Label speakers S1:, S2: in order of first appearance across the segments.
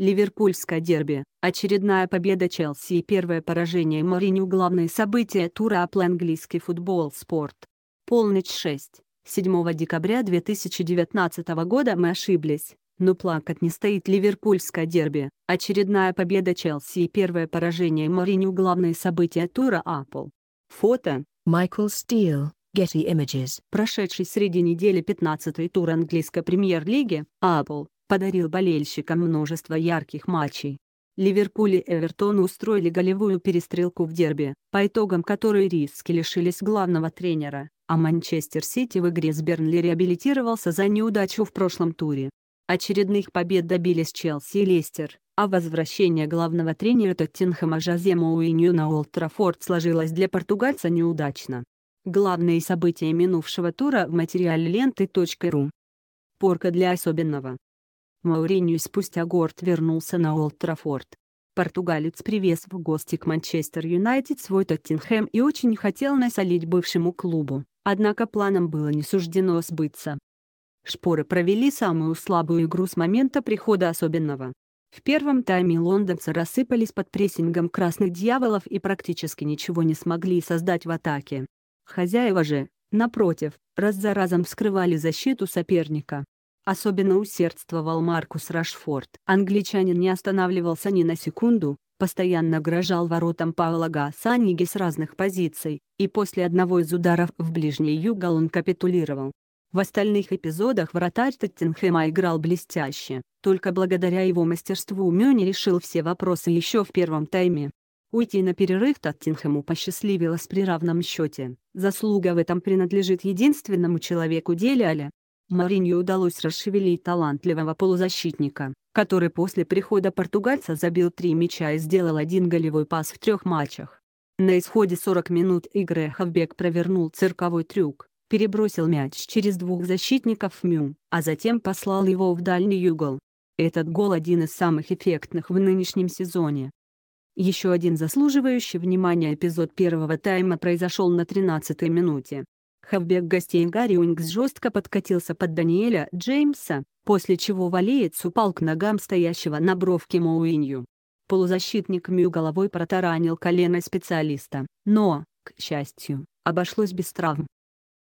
S1: Ливерпульское дерби, очередная победа Челси и первое поражение Мориню – главные события тура Apple английский футбол спорт. Полночь 6. 7 декабря 2019 года мы ошиблись, но плакать не стоит ливерпульское дерби, очередная победа Челси и первое поражение Мориню – главные события тура Apple. Фото. Майкл Стил. Getty Images. Прошедший среди недели 15-й тур английской премьер-лиги, Apple подарил болельщикам множество ярких матчей. Ливерпуль и Эвертон устроили голевую перестрелку в дерби, по итогам которой риски лишились главного тренера, а Манчестер Сити в игре с Бернли реабилитировался за неудачу в прошлом туре. Очередных побед добились Челси и Лестер, а возвращение главного тренера Тоттенхэма Жозе Моуинью на Олд Траффорд сложилось для португальца неудачно. Главные события минувшего тура в материале ленты.ру. Порка для особенного. Мауринью спустя горд вернулся на Олд Трафорд. Португалец привез в гости к Манчестер Юнайтед свой Тоттенхэм и очень хотел насолить бывшему клубу, однако планам было не суждено сбыться. Шпоры провели самую слабую игру с момента прихода особенного. В первом тайме лондонцы рассыпались под прессингом красных дьяволов и практически ничего не смогли создать в атаке. Хозяева же, напротив, раз за разом вскрывали защиту соперника. Особенно усердствовал Маркус Рашфорд. Англичанин не останавливался ни на секунду, постоянно грожал воротам Паула Гасаниги с разных позиций, и после одного из ударов в ближний угол он капитулировал. В остальных эпизодах вратарь Тоттенхэма играл блестяще, только благодаря его мастерству Мюни решил все вопросы еще в первом тайме. Уйти на перерыв Тоттенхэму посчастливилось при равном счете. Заслуга в этом принадлежит единственному человеку Деляля, Маринью удалось расшевелить талантливого полузащитника, который после прихода португальца забил три мяча и сделал один голевой пас в трех матчах. На исходе 40 минут игры Хавбек провернул цирковой трюк, перебросил мяч через двух защитников Мю, а затем послал его в дальний угол. Этот гол один из самых эффектных в нынешнем сезоне. Еще один заслуживающий внимания эпизод первого тайма произошел на 13-й минуте, Хавбек гостей Гарри Уинкс жестко подкатился под Даниэля Джеймса, после чего валеец упал к ногам стоящего на бровке Моуинью. Полузащитник Мью головой протаранил колено специалиста, но, к счастью, обошлось без травм.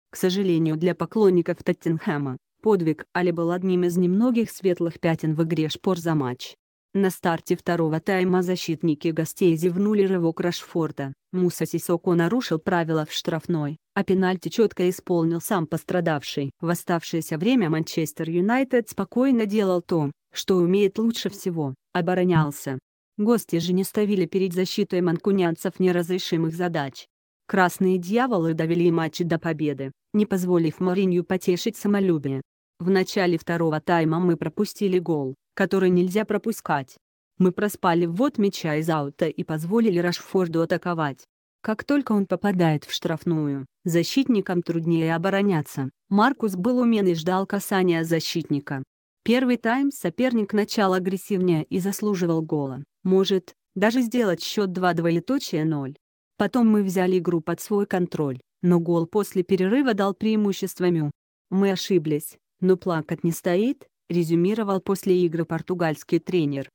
S1: К сожалению для поклонников Тоттенхэма, подвиг Али был одним из немногих светлых пятен в игре шпор за матч. На старте второго тайма защитники гостей зевнули рывок Рашфорда. Муса Сисоко нарушил правила в штрафной, а пенальти четко исполнил сам пострадавший. В оставшееся время Манчестер Юнайтед спокойно делал то, что умеет лучше всего – оборонялся. Гости же не ставили перед защитой манкунянцев неразрешимых задач. Красные дьяволы довели матч до победы, не позволив Маринью потешить самолюбие. В начале второго тайма мы пропустили гол, который нельзя пропускать. Мы проспали ввод мяча из аута и позволили Рашфорду атаковать. Как только он попадает в штрафную, защитникам труднее обороняться. Маркус был умен и ждал касания защитника. Первый тайм соперник начал агрессивнее и заслуживал гола. Может, даже сделать счет 2 двоеточие 0. Потом мы взяли игру под свой контроль, но гол после перерыва дал преимущество Мю. Мы ошиблись, но плакать не стоит, резюмировал после игры португальский тренер.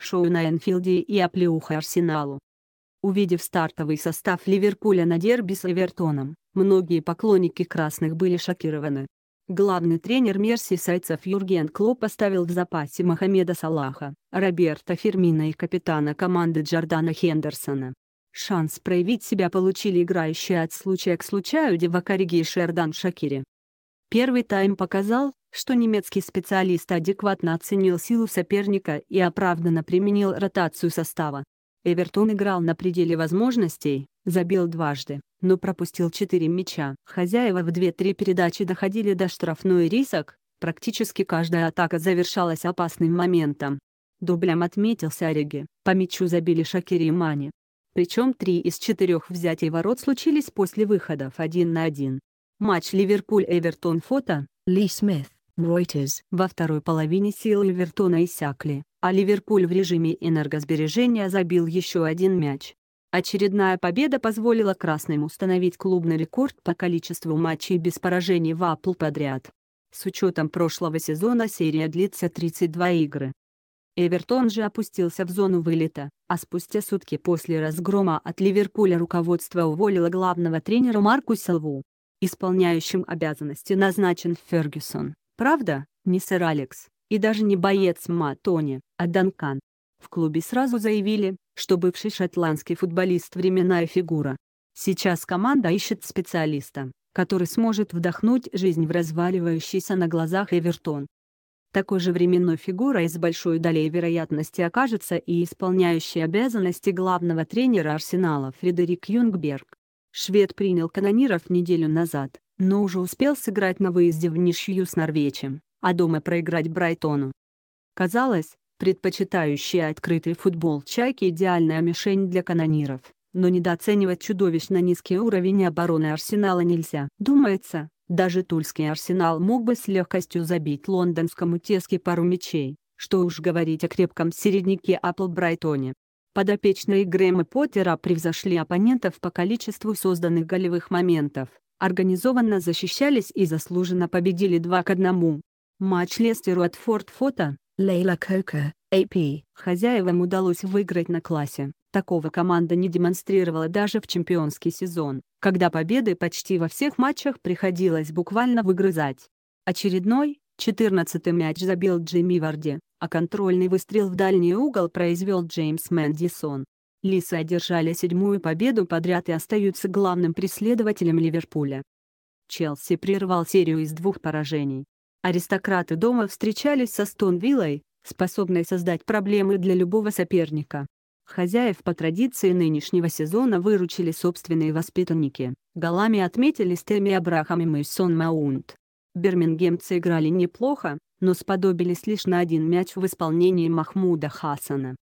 S1: Шоу на Энфилде и оплеуха Арсеналу. Увидев стартовый состав Ливерпуля на дерби с Эвертоном, многие поклонники красных были шокированы. Главный тренер мерсисайцев Юрген Клоп поставил в запасе Мохаммеда Салаха, Роберта Фермина и капитана команды Джордана Хендерсона. Шанс проявить себя получили играющие от случая к случаю Дивакариги и Шердан Шакири. Первый тайм показал, что немецкий специалист адекватно оценил силу соперника и оправданно применил ротацию состава. Эвертон играл на пределе возможностей, забил дважды, но пропустил четыре мяча. Хозяева в 2-3 передачи доходили до штрафной рисок, практически каждая атака завершалась опасным моментом. Дублем отметился Ориги, по мячу забили Шакири и Мани. Причем три из четырех взятий ворот случились после выходов один на один. Матч Ливерпуль-Эвертон фото, Ли Смит, Reuters. Во второй половине силы Эвертона иссякли, а Ливерпуль в режиме энергосбережения забил еще один мяч. Очередная победа позволила красным установить клубный рекорд по количеству матчей без поражений в АПЛ подряд. С учетом прошлого сезона серия длится 32 игры. Эвертон же опустился в зону вылета, а спустя сутки после разгрома от Ливерпуля руководство уволило главного тренера Марку Силву исполняющим обязанности назначен Фергюсон. Правда, не сэр Алекс, и даже не боец Ма Тони, а Данкан. В клубе сразу заявили, что бывший шотландский футболист временная фигура. Сейчас команда ищет специалиста, который сможет вдохнуть жизнь в разваливающийся на глазах Эвертон. Такой же временной фигурой с большой долей вероятности окажется и исполняющий обязанности главного тренера Арсенала Фредерик Юнгберг. Швед принял канониров неделю назад, но уже успел сыграть на выезде в ничью с Норвечем, а дома проиграть Брайтону. Казалось, предпочитающие открытый футбол «Чайки» идеальная мишень для канониров, но недооценивать чудовищно низкий уровень обороны Арсенала нельзя. Думается, даже тульский Арсенал мог бы с легкостью забить лондонскому теске пару мячей, что уж говорить о крепком середняке Апл Брайтоне. Подопечные Грэма Поттера превзошли оппонентов по количеству созданных голевых моментов, организованно защищались и заслуженно победили 2 к 1. Матч Лестеру от Форт Фото, Лейла Кока, А.П. хозяевам удалось выиграть на классе. Такого команда не демонстрировала даже в чемпионский сезон, когда победы почти во всех матчах приходилось буквально выгрызать. Очередной, 14-й мяч забил Джимми Варди, а контрольный выстрел в дальний угол произвел Джеймс Мэндисон. Лисы одержали седьмую победу подряд и остаются главным преследователем Ливерпуля. Челси прервал серию из двух поражений. Аристократы дома встречались со Стонвиллой, способной создать проблемы для любого соперника. Хозяев по традиции нынешнего сезона выручили собственные воспитанники. Голами отметились Тэмми Абрахам и Мэйсон Маунт. Бирмингемцы играли неплохо, но сподобились лишь на один мяч в исполнении Махмуда Хасана.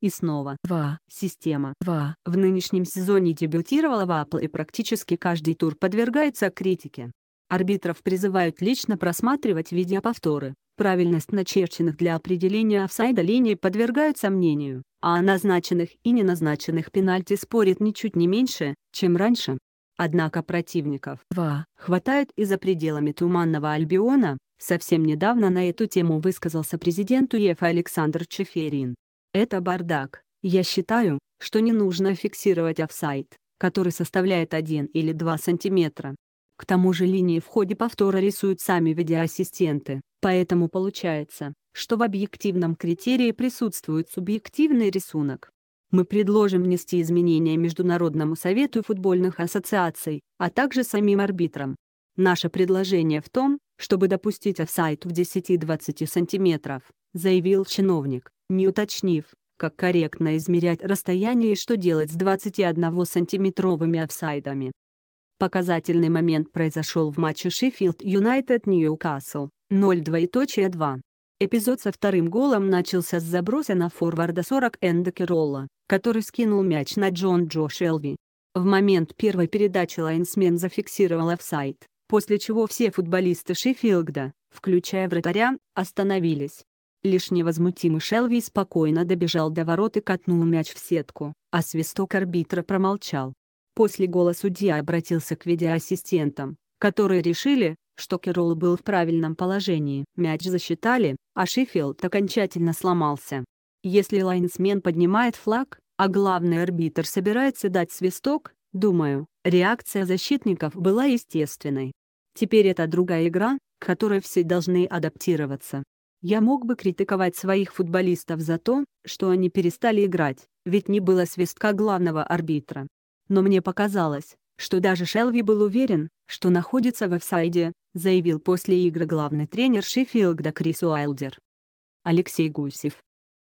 S1: И снова ва. система ва. в нынешнем сезоне дебютировала в Apple и практически каждый тур подвергается критике. Арбитров призывают лично просматривать видеоповторы. Правильность начерченных для определения офсайда линий подвергают сомнению, а о назначенных и неназначенных пенальти спорят ничуть не меньше, чем раньше. Однако противников 2 хватает и за пределами Туманного Альбиона, совсем недавно на эту тему высказался президент УЕФА Александр Чеферин. Это бардак. Я считаю, что не нужно фиксировать офсайт, который составляет 1 или 2 сантиметра. К тому же линии в ходе повтора рисуют сами видеоассистенты, поэтому получается, что в объективном критерии присутствует субъективный рисунок. Мы предложим внести изменения Международному совету футбольных ассоциаций, а также самим арбитрам. Наше предложение в том, чтобы допустить офсайт в 10-20 сантиметров, заявил чиновник, не уточнив, как корректно измерять расстояние и что делать с 21-сантиметровыми офсайдами. Показательный момент произошел в матче Шеффилд Юнайтед-Ньюкасл 0-2.2. Эпизод со вторым голом начался с заброса на форварда 40 Энда Керролла, который скинул мяч на Джон Джо Шелви. В момент первой передачи лайнсмен зафиксировал офсайт, после чего все футболисты Шеффилда, включая вратаря, остановились. Лишь невозмутимый Шелви спокойно добежал до ворот и катнул мяч в сетку, а свисток арбитра промолчал. После гола судья обратился к видеоассистентам, которые решили, что Керол был в правильном положении. Мяч засчитали, а Шифилд окончательно сломался. Если лайнсмен поднимает флаг, а главный арбитр собирается дать свисток, думаю, реакция защитников была естественной. Теперь это другая игра, к которой все должны адаптироваться. Я мог бы критиковать своих футболистов за то, что они перестали играть, ведь не было свистка главного арбитра. Но мне показалось, что даже Шелви был уверен, что находится в офсайде, заявил после игры главный тренер Шеффилда Крис Уайлдер. Алексей Гусев